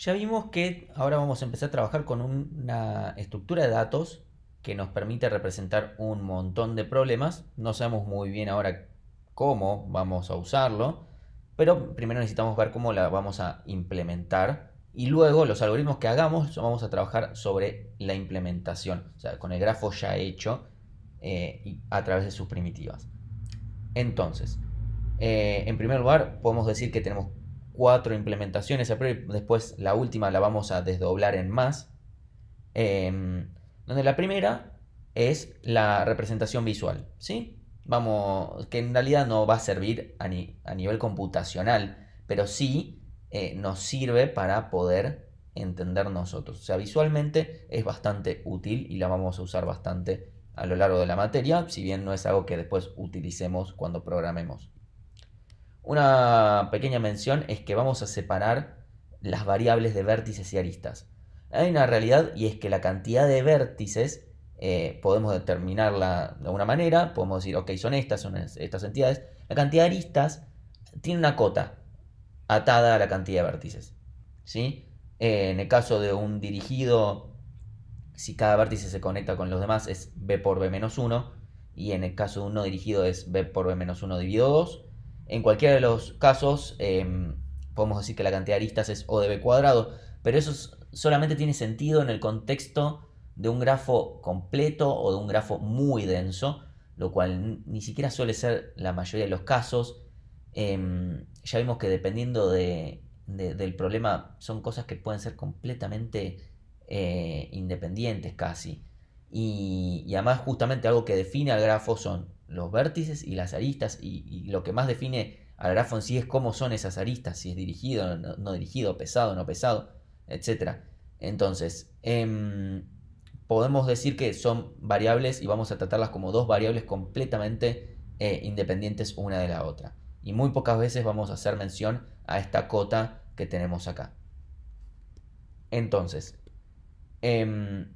Ya vimos que ahora vamos a empezar a trabajar con una estructura de datos que nos permite representar un montón de problemas. No sabemos muy bien ahora cómo vamos a usarlo, pero primero necesitamos ver cómo la vamos a implementar y luego los algoritmos que hagamos vamos a trabajar sobre la implementación, o sea, con el grafo ya hecho eh, a través de sus primitivas. Entonces, eh, en primer lugar, podemos decir que tenemos cuatro implementaciones después la última la vamos a desdoblar en más, em, donde la primera es la representación visual, ¿sí? Vamos, que en realidad no va a servir a, nivel computacional, pero sí eh, nos sirve para poder entender nosotros. O sea, visualmente es bastante útil y la vamos a usar bastante a lo largo de la materia, si bien no es algo que después utilicemos cuando programemos. Una pequeña mención es que vamos a separar las variables de vértices y aristas. Hay una realidad y es que la cantidad de vértices eh, podemos determinarla de alguna manera, podemos decir, ok, son estas, son estas entidades. La cantidad de aristas tiene una cota atada a la cantidad de vértices. en el caso de un dirigido, si cada vértice se conecta con los demás es b por b menos 1, y en el caso de un no dirigido es b por b menos 1 dividido 2, en cualquiera de los casos, em, podemos decir que la cantidad de aristas es O de B cuadrado, pero eso solamente tiene sentido en el contexto de un grafo completo o de un grafo muy denso, lo cual ni siquiera suele ser la mayoría de los casos. Em, ya vimos que dependiendo del problema son cosas que pueden ser completamente eh, independientes casi. y además justamente algo que define al grafo son los vértices y las aristas y, lo que más define al grafo en sí es cómo son esas aristas, si es dirigido, no, no dirigido, pesado, no pesado, etc. Entonces, em, podemos decir que son variables y vamos a tratarlas como dos variables completamente eh, independientes una de la otra. Y muy pocas veces vamos a hacer mención a esta cota que tenemos acá. Entonces, em,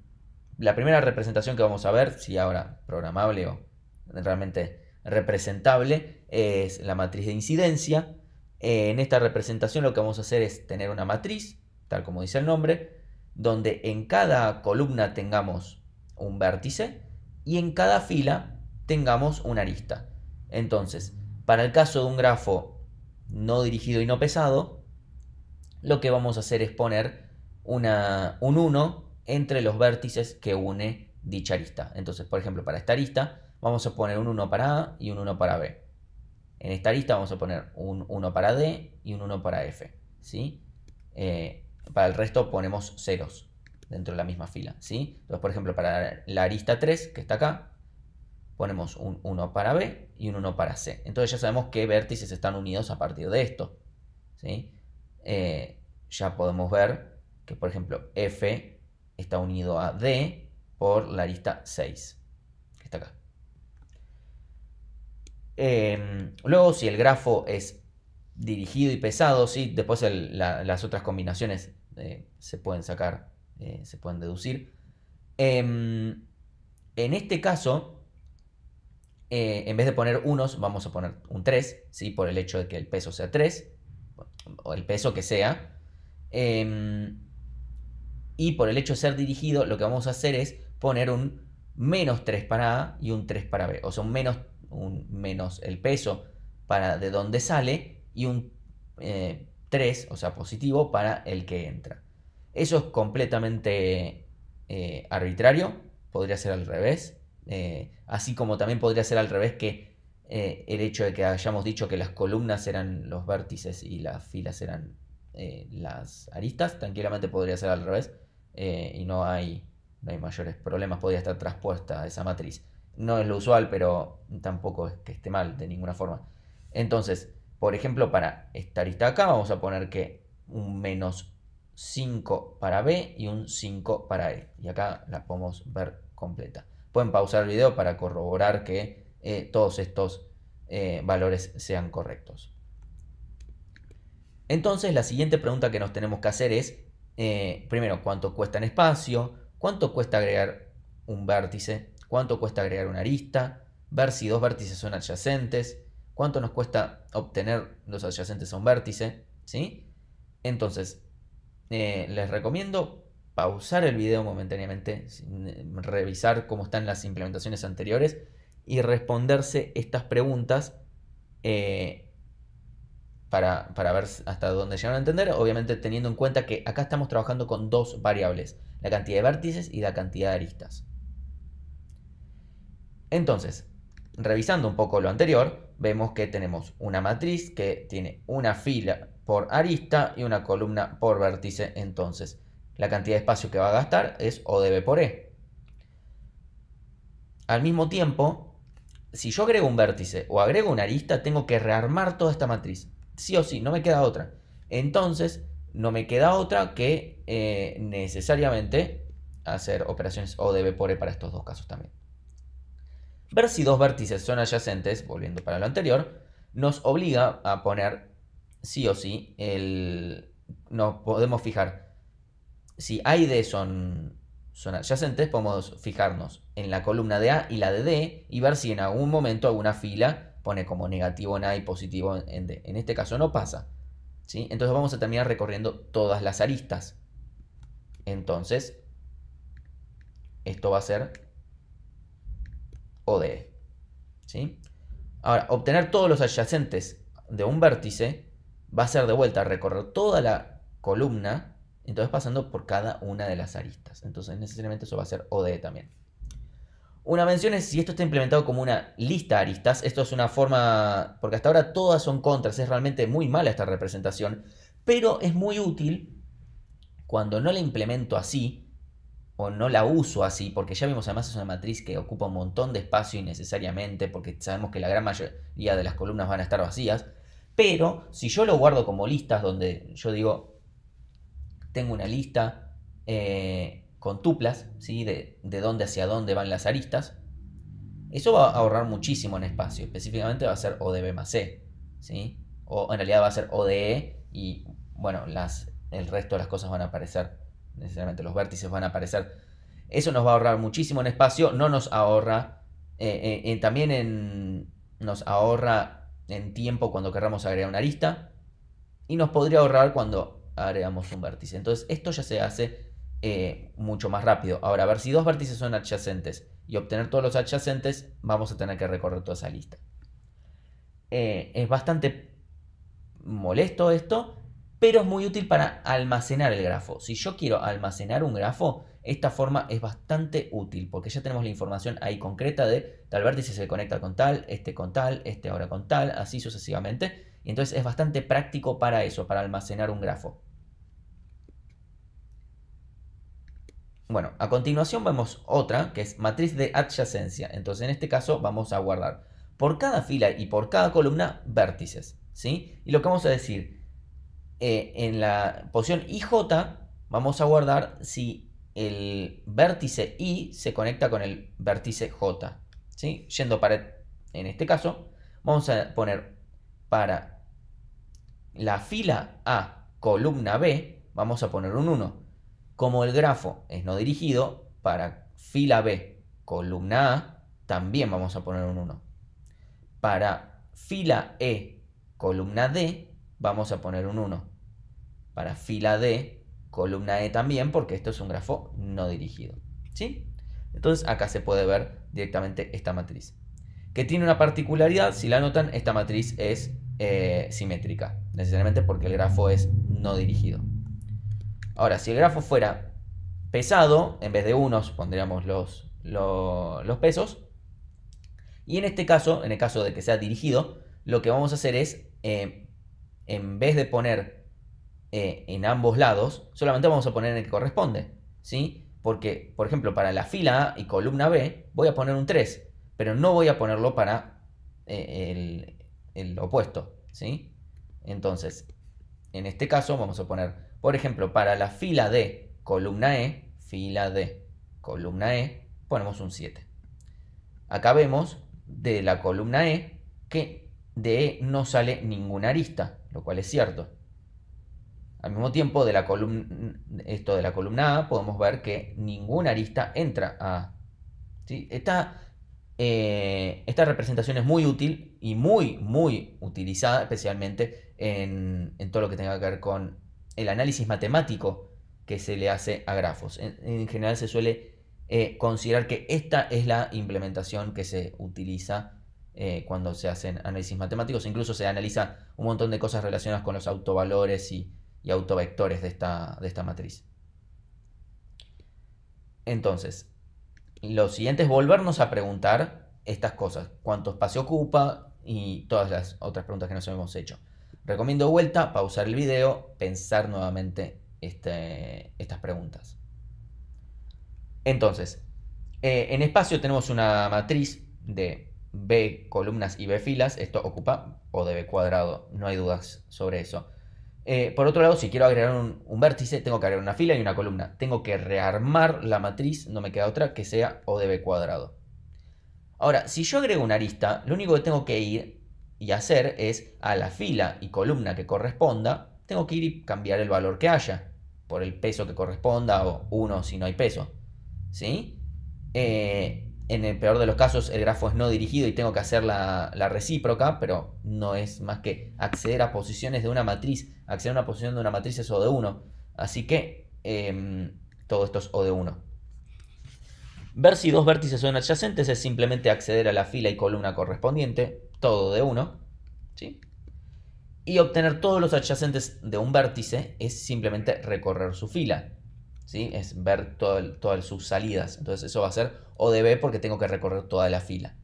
la primera representación que vamos a ver, si ahora programable o realmente representable, es la matriz de incidencia. Eh, en esta representación lo que vamos a hacer es tener una matriz, tal como dice el nombre, donde en cada columna tengamos un vértice y en cada fila tengamos una arista. Entonces, para el caso de un grafo no dirigido y no pesado, lo que vamos a hacer es poner una, un 1 entre los vértices que une dicha arista. Entonces, por ejemplo, para esta arista vamos a poner un 1 para A y un 1 para B. En esta lista vamos a poner un 1 para D y un 1 para F. ¿sí? Eh, para el resto ponemos ceros dentro de la misma fila. Entonces, por ejemplo, para la arista 3, que está acá, ponemos un 1 para B y un 1 para C. Entonces ya sabemos qué vértices están unidos a partir de esto. Eh, ya podemos ver que, por ejemplo, F está unido a D por la arista 6, que está acá. Em, luego, si el grafo es dirigido y pesado, ¿sí? después las otras combinaciones eh, se pueden sacar, eh, se pueden deducir. Em, en este caso, eh, en vez de poner unos, vamos a poner un 3, ¿sí? por el hecho de que el peso sea 3, o el peso que sea. Em, y por el hecho de ser dirigido, lo que vamos a hacer es poner un menos 3 para A y un 3 para B. O sea, un menos 3 un menos el peso para de dónde sale y un 3, eh, o sea, positivo para el que entra. Eso es completamente eh, arbitrario, podría ser al revés, eh, así como también podría ser al revés que el hecho de que hayamos dicho que las columnas eran los vértices y las filas eran las aristas, tranquilamente podría ser al revés y no hay, no hay mayores problemas, podría estar traspuesta esa matriz no es lo usual, pero tampoco es que esté mal de ninguna forma. Entonces, por ejemplo, para esta arista acá vamos a poner que un menos 5 para B y un 5 para E. Y acá la podemos ver completa. Pueden pausar el video para corroborar que eh, todos estos eh, valores sean correctos. Entonces, la siguiente pregunta que nos tenemos que hacer es, eh, primero, ¿cuánto cuesta en espacio? ¿Cuánto cuesta agregar un vértice? cuánto cuesta agregar una arista, ver si dos vértices son adyacentes, cuánto nos cuesta obtener los adyacentes a un vértice, ¿sí? Entonces, eh, les recomiendo pausar el video momentáneamente, eh, revisar cómo están las implementaciones anteriores y responderse estas preguntas eh, para, para, ver hasta dónde llegan a entender, obviamente teniendo en cuenta que acá estamos trabajando con dos variables, la cantidad de vértices y la cantidad de aristas. Entonces, revisando un poco lo anterior, vemos que tenemos una matriz que tiene una fila por arista y una columna por vértice. Entonces, la cantidad de espacio que va a gastar es ODB por E. Al mismo tiempo, si yo agrego un vértice o agrego una arista, tengo que rearmar toda esta matriz. Sí o sí, no me queda otra. Entonces, no me queda otra que eh, necesariamente hacer operaciones ODB por E para estos dos casos también. Ver si dos vértices son adyacentes, volviendo para lo anterior, nos obliga a poner sí o sí el... Nos podemos fijar. Si A y D son, son adyacentes, podemos fijarnos en la columna de A y la de D y ver si en algún momento alguna fila pone como negativo en A y positivo en D. En este caso no pasa. ¿sí? Entonces vamos a terminar recorriendo todas las aristas. Entonces, esto va a ser ODE. ¿sí? Ahora, obtener todos los adyacentes de un vértice va a ser de vuelta recorrer toda la columna, entonces pasando por cada una de las aristas. Entonces necesariamente eso va a ser ODE también. Una mención es si esto está implementado como una lista de aristas. Esto es una forma, porque hasta ahora todas son contras, es realmente muy mala esta representación, pero es muy útil cuando no la implemento así, o no la uso así, porque ya vimos además es una matriz que ocupa un montón de espacio innecesariamente, porque sabemos que la gran mayoría de las columnas van a estar vacías, pero si yo lo guardo como listas donde yo digo, tengo una lista eh, con tuplas, ¿sí? de, dónde hacia dónde van las aristas, eso va a ahorrar muchísimo en espacio, específicamente va a ser O de B más C, ¿sí? o en realidad va a ser O de E y bueno, las, el resto de las cosas van a aparecer necesariamente los vértices van a aparecer. Eso nos va a ahorrar muchísimo en espacio, no nos ahorra, eh, eh, también en, nos ahorra en tiempo cuando querramos agregar una lista y nos podría ahorrar cuando agregamos un vértice. Entonces esto ya se hace eh, mucho más rápido. Ahora, a ver si dos vértices son adyacentes y obtener todos los adyacentes, vamos a tener que recorrer toda esa lista. es bastante molesto esto, pero es muy útil para almacenar el grafo. Si yo quiero almacenar un grafo, esta forma es bastante útil porque ya tenemos la información ahí concreta de tal vértice se conecta con tal, este con tal, este ahora con tal, así sucesivamente. Y entonces es bastante práctico para eso, para almacenar un grafo. Bueno, a continuación vemos otra que es matriz de adyacencia. Entonces en este caso vamos a guardar por cada fila y por cada columna vértices. ¿sí? Y lo que vamos a decir eh, en la posición IJ vamos a guardar si el vértice I se conecta con el vértice J. ¿sí? Yendo para, en este caso, vamos a poner para la fila A, columna B, vamos a poner un 1. Como el grafo es no dirigido, para fila B, columna A, también vamos a poner un 1. Para fila E, columna D, vamos a poner un 1. Para fila D, columna E también, porque esto es un grafo no dirigido. ¿Sí? Entonces acá se puede ver directamente esta matriz. Que tiene una particularidad, si la notan, esta matriz es eh, simétrica, necesariamente porque el grafo es no dirigido. Ahora, si el grafo fuera pesado, en vez de unos pondríamos los, los, pesos. Y en este caso, en el caso de que sea dirigido, lo que vamos a hacer es eh, en vez de poner eh, en ambos lados, solamente vamos a poner en el que corresponde, ¿sí? Porque, por ejemplo, para la fila A y columna B voy a poner un 3, pero no voy a ponerlo para eh, el, opuesto, ¿sí? Entonces, en este caso vamos a poner, por ejemplo, para la fila D, columna E, fila D, columna E, ponemos un 7. Acá vemos de la columna E que de no sale ninguna arista, lo cual es cierto. Al mismo tiempo, de la columna, esto de la columna A, podemos ver que ninguna arista entra a A. Eh, esta, representación es muy útil y muy, muy utilizada, especialmente en, todo lo que tenga que ver con el análisis matemático que se le hace a grafos. En, general se suele eh, considerar que esta es la implementación que se utiliza eh, cuando se hacen análisis matemáticos. Incluso se analiza un montón de cosas relacionadas con los autovalores y, autovectores de esta, de esta matriz. Entonces, lo siguiente es volvernos a preguntar estas cosas. ¿Cuánto espacio ocupa? Y todas las otras preguntas que nos hemos hecho. Recomiendo vuelta, pausar el video, pensar nuevamente este, estas preguntas. Entonces, eh, en espacio tenemos una matriz de B columnas y B filas, esto ocupa o de B cuadrado, no hay dudas sobre eso. Eh, por otro lado, si quiero agregar un, vértice, tengo que agregar una fila y una columna. Tengo que rearmar la matriz, no me queda otra, que sea O de cuadrado. Ahora, si yo agrego una arista, lo único que tengo que ir y hacer es a la fila y columna que corresponda, tengo que ir y cambiar el valor que haya, por el peso que corresponda o 1 si no hay peso. ¿Sí? Eh, en el peor de los casos el grafo es no dirigido y tengo que hacer la, recíproca, pero no es más que acceder a posiciones de una matriz. Acceder a una posición de una matriz es O de 1. Así que em, todo esto es O de 1. Ver si dos vértices son adyacentes es simplemente acceder a la fila y columna correspondiente, todo de 1. ¿sí? Y obtener todos los adyacentes de un vértice es simplemente recorrer su fila. Es ver todas sus salidas. Entonces eso va a ser O de porque tengo que recorrer toda la fila.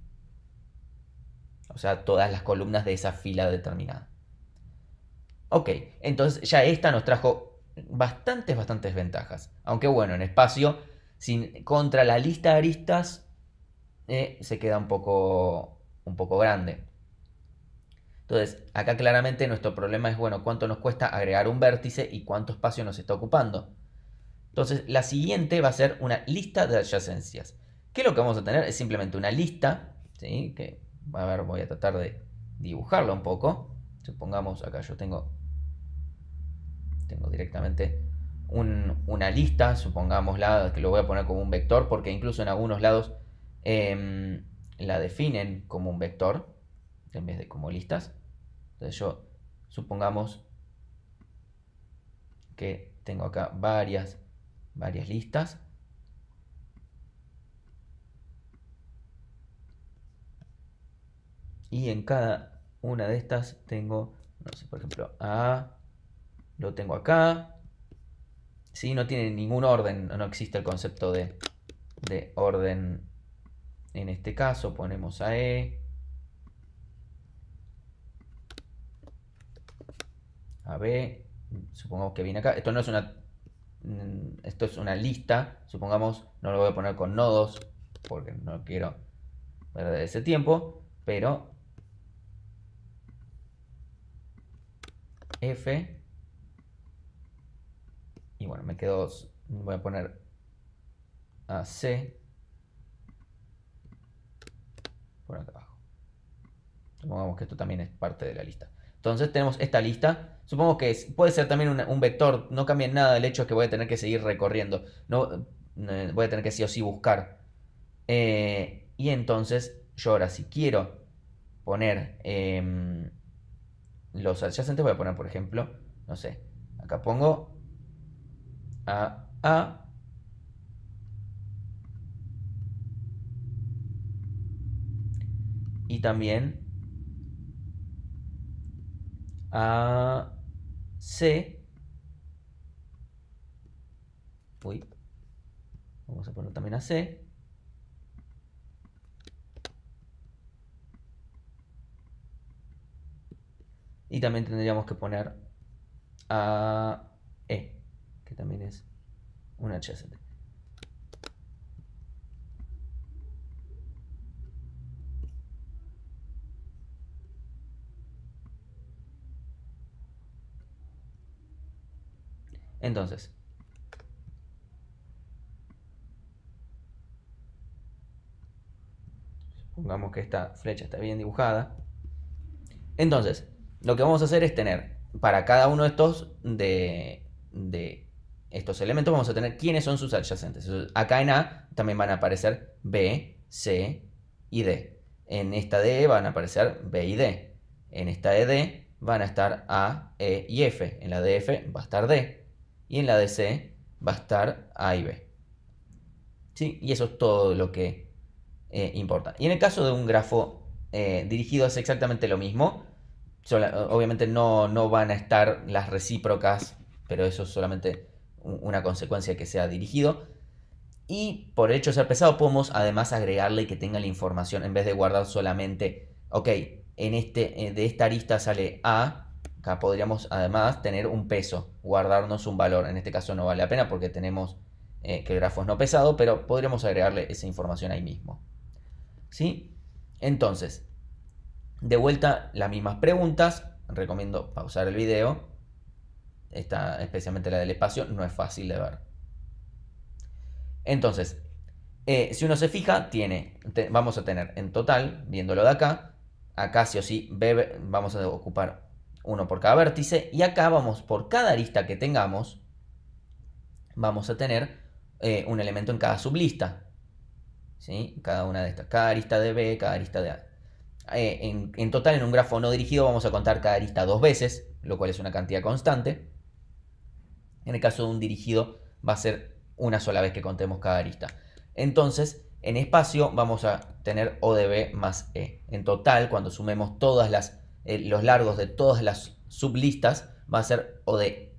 O sea, todas las columnas de esa fila determinada. Ok, entonces ya esta nos trajo bastantes, bastantes ventajas. Aunque bueno, en espacio, sin, contra la lista de aristas, eh, se queda un poco, un poco grande. Entonces, acá claramente nuestro problema es, bueno, cuánto nos cuesta agregar un vértice y cuánto espacio nos está ocupando. Entonces, la siguiente va a ser una lista de adyacencias. Que lo que vamos a tener es simplemente una lista, ¿sí? Que, a ver, voy a tratar de dibujarla un poco. Supongamos, acá yo tengo, tengo directamente una lista, supongámosla, que lo voy a poner como un vector, porque incluso en algunos lados em, la definen como un vector, en vez de como listas. Entonces yo, supongamos que tengo acá varias varias listas. Y en cada una de estas tengo, no sé, por ejemplo, A, lo tengo acá. Si ¿sí? no tiene ningún orden, no existe el concepto de, de orden. En este caso ponemos a E, a B, supongamos que viene acá. Esto no es una Mm, esto es una lista, supongamos, no lo voy a poner con nodos porque no quiero perder ese tiempo, pero F y bueno, me quedo, voy a poner a C por acá abajo. Supongamos que esto también es parte de la lista. Entonces tenemos esta lista Supongo que puede ser también un, vector, no cambia nada el hecho de que voy a tener que seguir recorriendo, no, eh, voy a tener que sí o sí buscar. Eh, y entonces yo ahora si quiero poner em, los adyacentes, voy a poner por ejemplo, no sé, acá pongo a, a y también a C. Uy. Vamos a poner también a C. Y también tendríamos que poner a E, que también es un HST. Entonces, supongamos que esta flecha está bien dibujada. Entonces, lo que vamos a hacer es tener para cada uno de estos, de, estos elementos, vamos a tener quiénes son sus adyacentes. acá en A también van a aparecer B, C y D. En esta D van a aparecer B y D. En esta e D van a estar A, E y F. En la DF va a estar D y en la C va a estar A y B. Y eso es todo lo que eh, importa. Y en el caso de un grafo eh, dirigido es exactamente lo mismo. obviamente no, van a estar las recíprocas, pero eso es solamente una consecuencia que sea dirigido. Y por hecho de ser pesado podemos además agregarle que tenga la información en vez de guardar solamente, ok, en este, eh, de esta arista sale A, Acá podríamos además tener un peso, guardarnos un valor. En este caso no vale la pena porque tenemos eh, que el grafo es no pesado, pero podríamos agregarle esa información ahí mismo. ¿Sí? Entonces, de vuelta las mismas preguntas. Recomiendo pausar el video. Esta, especialmente la del espacio, no es fácil de ver. Entonces, eh, si uno se fija, tiene, vamos a tener en total, viéndolo de acá, acá sí o sí, vamos a ocupar uno por cada vértice, y acá vamos por cada arista que tengamos, vamos a tener eh, un elemento en cada sublista. ¿sí? Cada una de estas, cada arista de B, cada arista de A. Eh, en, en total, en un grafo no dirigido vamos a contar cada arista dos veces, lo cual es una cantidad constante. En el caso de un dirigido va a ser una sola vez que contemos cada arista. Entonces, en espacio vamos a tener O de B más E. En total, cuando sumemos todas las eh, los largos de todas las sublistas va a ser o de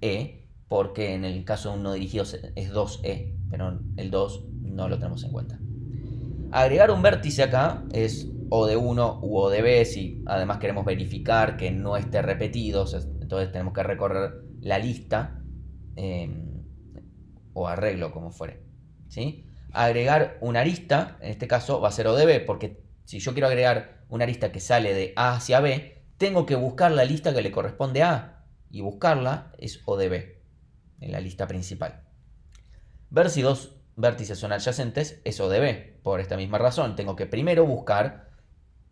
E, porque en el caso de un no dirigido es 2E, pero el 2 no lo tenemos en cuenta. Agregar un vértice acá es o de 1 u o de B, si además queremos verificar que no esté repetido, entonces tenemos que recorrer la lista em, o arreglo como fuere. ¿sí? Agregar una arista, en este caso va a ser o de B, porque si yo quiero agregar una lista que sale de A hacia B, tengo que buscar la lista que le corresponde a A. Y buscarla es O de B, en la lista principal. Ver si dos vértices son adyacentes es O de B. Por esta misma razón, tengo que primero buscar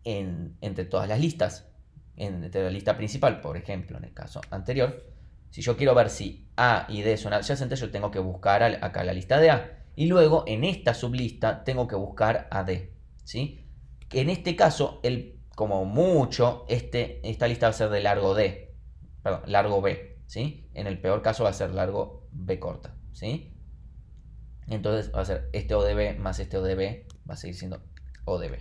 en, entre todas las listas, entre la lista principal, por ejemplo, en el caso anterior. Si yo quiero ver si A y D son adyacentes, yo tengo que buscar acá la lista de A. Y luego en esta sublista tengo que buscar a D. ¿sí? En este caso, el, como mucho, este, esta lista va a ser de largo D, largo B, ¿sí? En el peor caso va a ser largo B corta, ¿sí? Entonces va a ser este ODB más este ODB, va a seguir siendo ODB.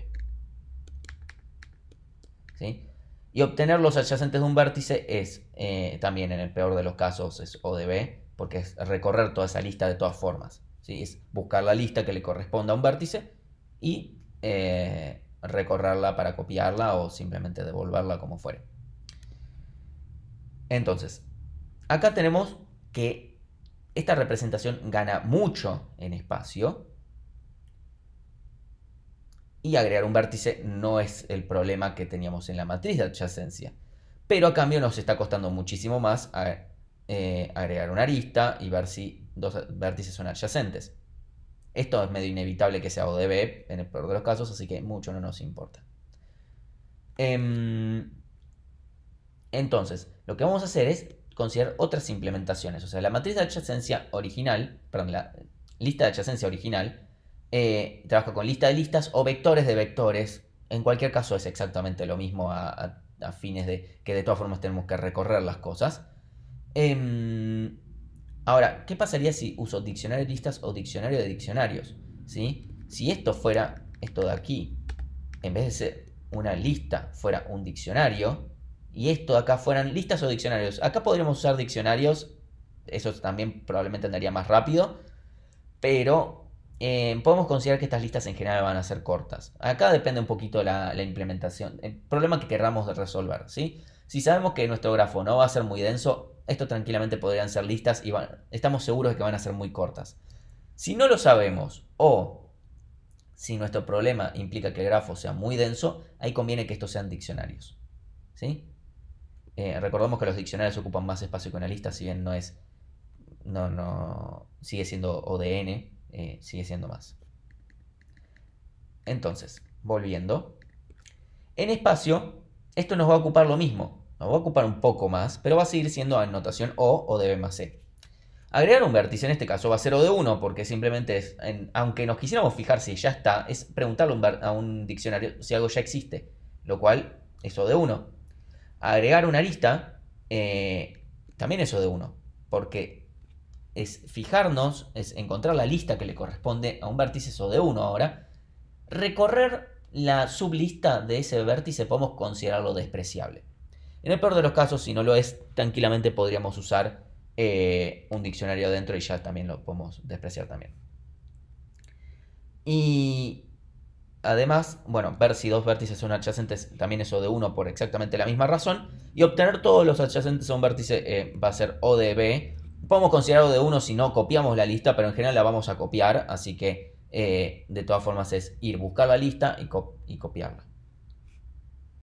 ¿Sí? Y obtener los adyacentes de un vértice es, eh, también en el peor de los casos, es ODB, porque es recorrer toda esa lista de todas formas. ¿sí? Es buscar la lista que le corresponda a un vértice y eh, recorrerla para copiarla o simplemente devolverla como fuere. Entonces, acá tenemos que esta representación gana mucho en espacio. Y agregar un vértice no es el problema que teníamos en la matriz de adyacencia. Pero a cambio nos está costando muchísimo más eh, agregar una arista y ver si dos vértices son adyacentes. Esto es medio inevitable que sea ODB en el peor de los casos, así que mucho no nos importa. Em, entonces, lo que vamos a hacer es considerar otras implementaciones. O sea, la matriz de adyacencia original, perdón, la lista de adyacencia original, eh, trabaja con lista de listas o vectores de vectores. En cualquier caso es exactamente lo mismo a, fines de que de todas formas tenemos que recorrer las cosas. Em, Ahora, ¿qué pasaría si uso diccionario de listas o diccionario de diccionarios? Si esto fuera esto de aquí, en vez de ser una lista, fuera un diccionario, y esto de acá fueran listas o diccionarios. Acá podríamos usar diccionarios, eso también probablemente andaría más rápido, pero eh, podemos considerar que estas listas en general van a ser cortas. Acá depende un poquito la, implementación, el problema que querramos resolver. ¿sí? Si sabemos que nuestro grafo no va a ser muy denso, esto tranquilamente podrían ser listas y estamos seguros de que van a ser muy cortas. Si no lo sabemos o si nuestro problema implica que el grafo sea muy denso, ahí conviene que estos sean diccionarios. ¿sí? Eh, recordemos que los diccionarios ocupan más espacio que una lista, si bien no es. No, no. Sigue siendo ODN, eh, sigue siendo más. Entonces, volviendo. En espacio, esto nos va a ocupar lo mismo. Nos va a ocupar un poco más, pero va a seguir siendo anotación O o B más C. Agregar un vértice en este caso va a ser O de 1 porque simplemente aunque nos quisiéramos fijar si ya está, es preguntarle a un diccionario si algo ya existe, lo cual es O de 1. Agregar una lista eh, también es O de 1 porque es fijarnos, es encontrar la lista que le corresponde a un vértice es O de 1 ahora. Recorrer la sublista de ese vértice podemos considerarlo despreciable. En el peor de los casos, si no lo es, tranquilamente podríamos usar eh, un diccionario dentro y ya también lo podemos despreciar también. Y además, bueno, ver si dos vértices son adyacentes, también eso de uno por exactamente la misma razón. Y obtener todos los adyacentes a un vértice eh, va a ser O de B. Podemos considerar O de uno si no copiamos la lista, pero en general la vamos a copiar, así que eh, de todas formas es ir buscar la lista y copiarla.